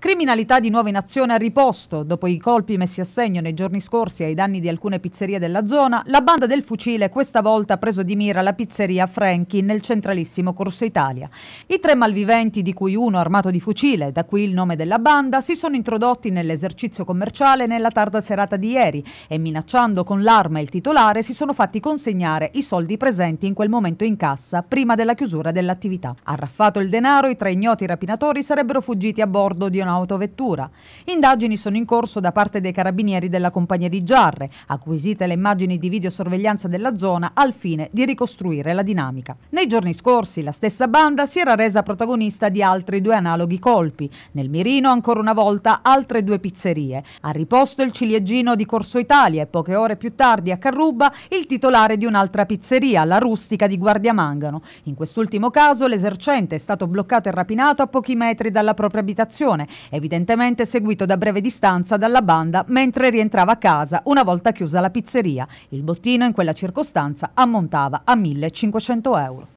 Criminalità di nuova in azione a riposto. Dopo i colpi messi a segno nei giorni scorsi ai danni di alcune pizzerie della zona, la banda del fucile questa volta ha preso di mira la pizzeria Franchi nel centralissimo Corso Italia. I tre malviventi, di cui uno armato di fucile, da qui il nome della banda, si sono introdotti nell'esercizio commerciale nella tarda serata di ieri e minacciando con l'arma il titolare si sono fatti consegnare i soldi presenti in quel momento in cassa prima della chiusura dell'attività. Arraffato il denaro, i tre ignoti rapinatori sarebbero fuggiti a bordo di una un'autovettura. Indagini sono in corso da parte dei carabinieri della compagnia di Giarre, acquisite le immagini di videosorveglianza della zona al fine di ricostruire la dinamica. Nei giorni scorsi la stessa banda si era resa protagonista di altri due analoghi colpi. Nel mirino ancora una volta altre due pizzerie. Ha riposto il ciliegino di Corso Italia e poche ore più tardi a Carruba il titolare di un'altra pizzeria, la Rustica di Guardiamangano. In quest'ultimo caso l'esercente è stato bloccato e rapinato a pochi metri dalla propria abitazione evidentemente seguito da breve distanza dalla banda mentre rientrava a casa una volta chiusa la pizzeria. Il bottino in quella circostanza ammontava a 1500 euro.